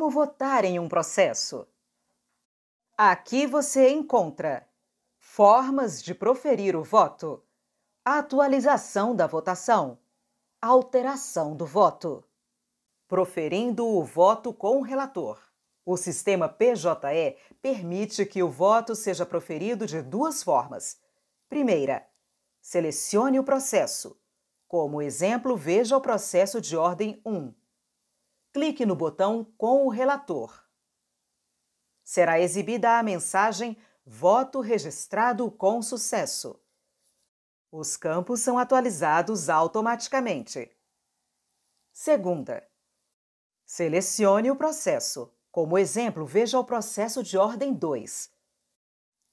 como votar em um processo. Aqui você encontra formas de proferir o voto, atualização da votação, alteração do voto, proferindo o voto com o relator. O sistema PJE permite que o voto seja proferido de duas formas. Primeira, selecione o processo. Como exemplo, veja o processo de ordem 1 clique no botão com o relator. Será exibida a mensagem Voto registrado com sucesso. Os campos são atualizados automaticamente. Segunda. Selecione o processo. Como exemplo, veja o processo de ordem 2.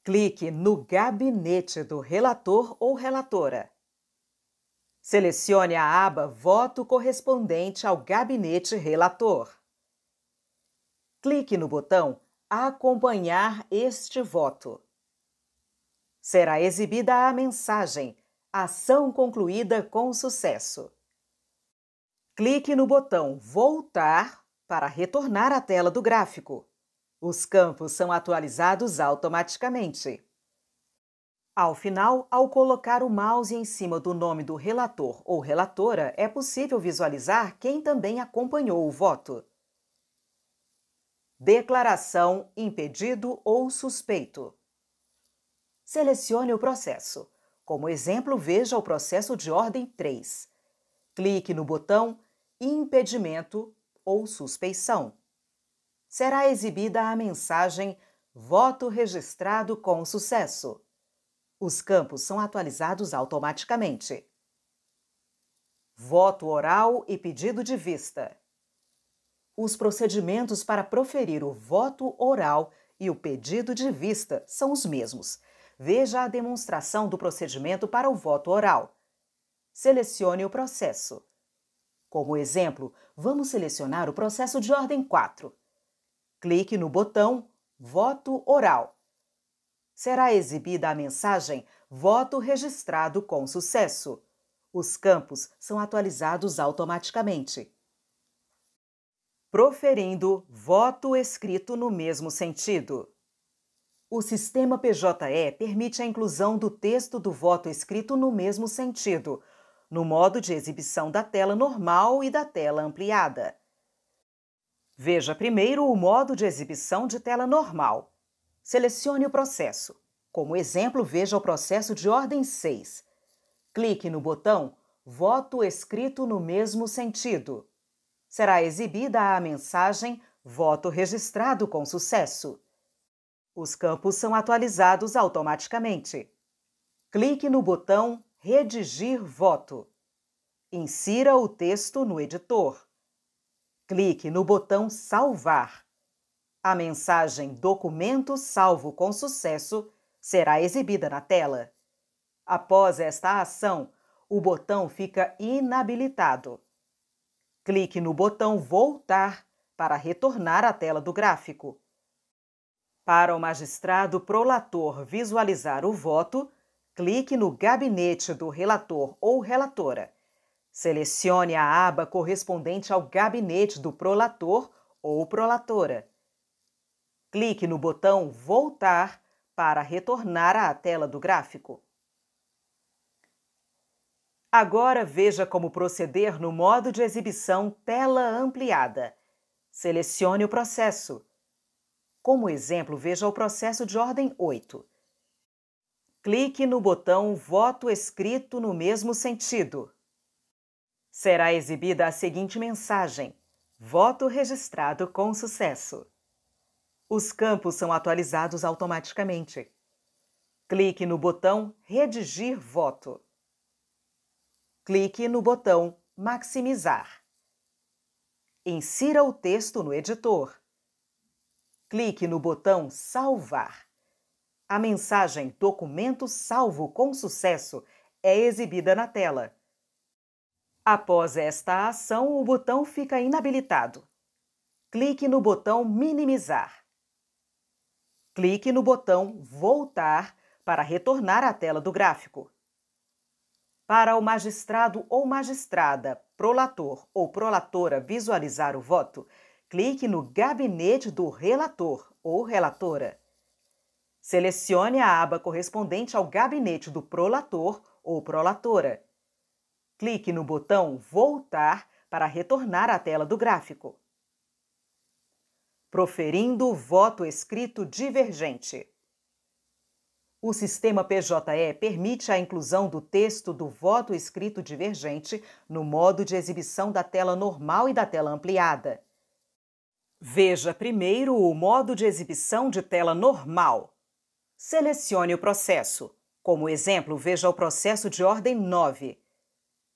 Clique no gabinete do relator ou relatora. Selecione a aba Voto correspondente ao gabinete relator. Clique no botão Acompanhar este voto. Será exibida a mensagem Ação concluída com sucesso. Clique no botão Voltar para retornar à tela do gráfico. Os campos são atualizados automaticamente. Ao final, ao colocar o mouse em cima do nome do relator ou relatora, é possível visualizar quem também acompanhou o voto. Declaração, impedido ou suspeito. Selecione o processo. Como exemplo, veja o processo de ordem 3. Clique no botão Impedimento ou Suspeição. Será exibida a mensagem Voto registrado com sucesso. Os campos são atualizados automaticamente. Voto oral e pedido de vista. Os procedimentos para proferir o voto oral e o pedido de vista são os mesmos. Veja a demonstração do procedimento para o voto oral. Selecione o processo. Como exemplo, vamos selecionar o processo de ordem 4. Clique no botão Voto Oral será exibida a mensagem Voto registrado com sucesso. Os campos são atualizados automaticamente. Proferindo voto escrito no mesmo sentido. O sistema PJE permite a inclusão do texto do voto escrito no mesmo sentido, no modo de exibição da tela normal e da tela ampliada. Veja primeiro o modo de exibição de tela normal. Selecione o processo. Como exemplo, veja o processo de ordem 6. Clique no botão Voto escrito no mesmo sentido. Será exibida a mensagem Voto registrado com sucesso. Os campos são atualizados automaticamente. Clique no botão Redigir voto. Insira o texto no editor. Clique no botão Salvar. A mensagem Documento Salvo com Sucesso será exibida na tela. Após esta ação, o botão fica inabilitado. Clique no botão Voltar para retornar à tela do gráfico. Para o magistrado prolator visualizar o voto, clique no gabinete do relator ou relatora. Selecione a aba correspondente ao gabinete do prolator ou prolatora. Clique no botão Voltar para retornar à tela do gráfico. Agora veja como proceder no modo de exibição tela ampliada. Selecione o processo. Como exemplo, veja o processo de ordem 8. Clique no botão Voto escrito no mesmo sentido. Será exibida a seguinte mensagem: Voto registrado com sucesso. Os campos são atualizados automaticamente. Clique no botão Redigir voto. Clique no botão Maximizar. Insira o texto no editor. Clique no botão Salvar. A mensagem Documento salvo com sucesso é exibida na tela. Após esta ação, o botão fica inabilitado. Clique no botão Minimizar clique no botão Voltar para retornar à tela do gráfico. Para o magistrado ou magistrada, prolator ou prolatora visualizar o voto, clique no Gabinete do Relator ou Relatora. Selecione a aba correspondente ao gabinete do prolator ou prolatora. Clique no botão Voltar para retornar à tela do gráfico proferindo voto escrito divergente. O sistema PJE permite a inclusão do texto do voto escrito divergente no modo de exibição da tela normal e da tela ampliada. Veja primeiro o modo de exibição de tela normal. Selecione o processo. Como exemplo, veja o processo de ordem 9.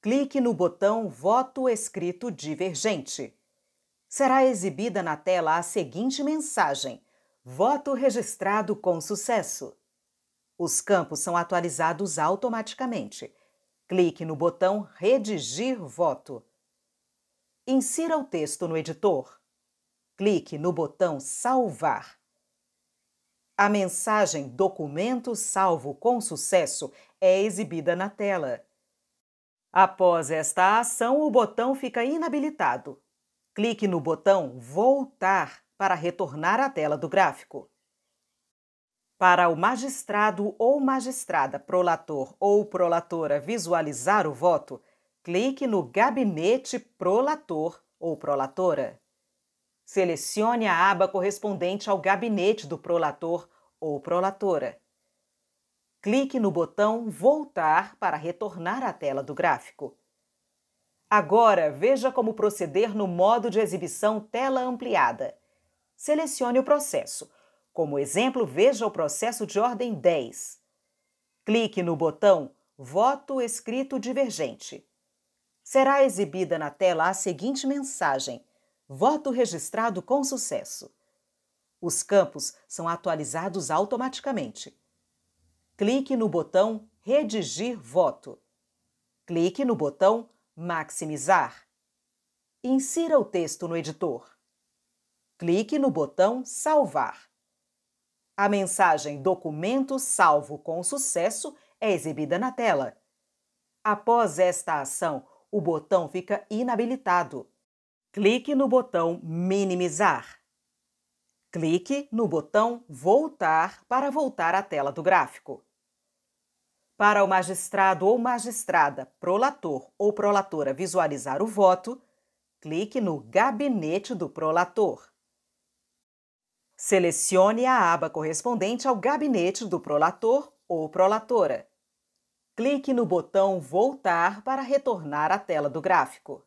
Clique no botão Voto escrito divergente será exibida na tela a seguinte mensagem: Voto registrado com sucesso. Os campos são atualizados automaticamente. Clique no botão Redigir voto. Insira o texto no editor. Clique no botão Salvar. A mensagem Documento salvo com sucesso é exibida na tela. Após esta ação, o botão fica inabilitado clique no botão Voltar para retornar à tela do gráfico. Para o magistrado ou magistrada, prolator ou prolatora visualizar o voto, clique no Gabinete Prolator ou Prolatora. Selecione a aba correspondente ao gabinete do prolator ou prolatora. Clique no botão Voltar para retornar à tela do gráfico. Agora, veja como proceder no modo de exibição tela ampliada. Selecione o processo. Como exemplo, veja o processo de ordem 10. Clique no botão Voto escrito divergente. Será exibida na tela a seguinte mensagem: Voto registrado com sucesso. Os campos são atualizados automaticamente. Clique no botão Redigir voto. Clique no botão Maximizar. Insira o texto no editor. Clique no botão Salvar. A mensagem Documento Salvo com Sucesso é exibida na tela. Após esta ação, o botão fica inabilitado. Clique no botão Minimizar. Clique no botão Voltar para voltar à tela do gráfico. Para o magistrado ou magistrada, prolator ou prolatora visualizar o voto, clique no Gabinete do Prolator. Selecione a aba correspondente ao gabinete do prolator ou prolatora. Clique no botão Voltar para retornar à tela do gráfico.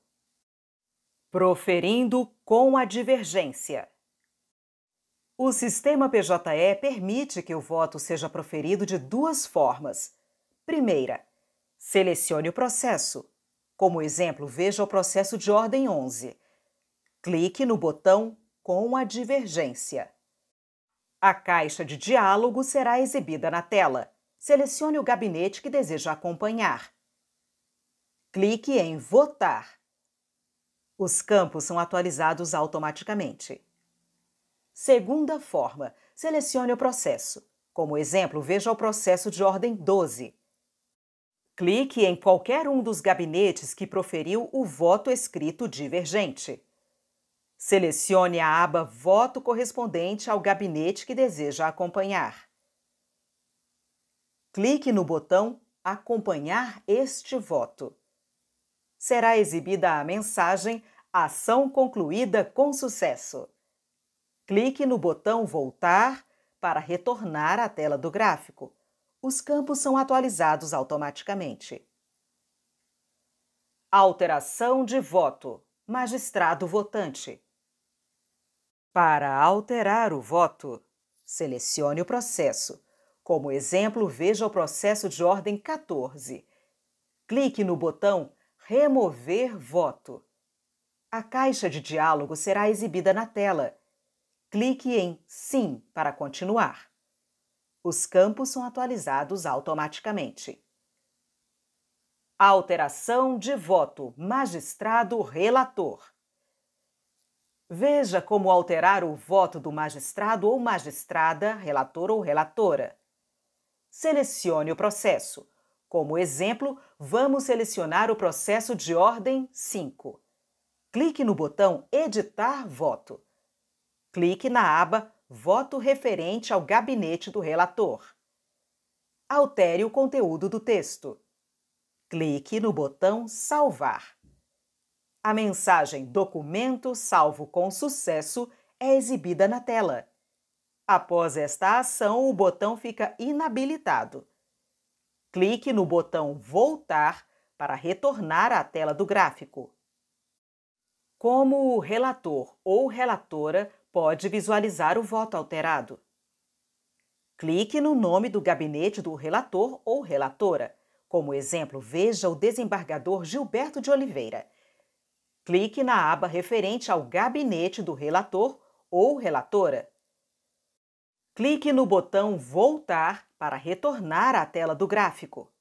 Proferindo com a divergência. O sistema PJE permite que o voto seja proferido de duas formas Primeira, selecione o processo. Como exemplo, veja o processo de ordem 11. Clique no botão com a divergência. A caixa de diálogo será exibida na tela. Selecione o gabinete que deseja acompanhar. Clique em Votar. Os campos são atualizados automaticamente. Segunda forma, selecione o processo. Como exemplo, veja o processo de ordem 12. Clique em qualquer um dos gabinetes que proferiu o voto escrito divergente. Selecione a aba Voto correspondente ao gabinete que deseja acompanhar. Clique no botão Acompanhar este voto. Será exibida a mensagem Ação concluída com sucesso. Clique no botão Voltar para retornar à tela do gráfico os campos são atualizados automaticamente. Alteração de voto. Magistrado votante. Para alterar o voto, selecione o processo. Como exemplo, veja o processo de ordem 14. Clique no botão Remover voto. A caixa de diálogo será exibida na tela. Clique em Sim para continuar. Os campos são atualizados automaticamente. Alteração de voto magistrado relator. Veja como alterar o voto do magistrado ou magistrada, relator ou relatora. Selecione o processo. Como exemplo, vamos selecionar o processo de ordem 5. Clique no botão Editar voto. Clique na aba voto referente ao gabinete do relator. Altere o conteúdo do texto. Clique no botão Salvar. A mensagem Documento salvo com sucesso é exibida na tela. Após esta ação, o botão fica inabilitado. Clique no botão Voltar para retornar à tela do gráfico. Como o relator ou relatora pode visualizar o voto alterado. Clique no nome do gabinete do relator ou relatora. Como exemplo, veja o desembargador Gilberto de Oliveira. Clique na aba referente ao gabinete do relator ou relatora. Clique no botão Voltar para retornar à tela do gráfico.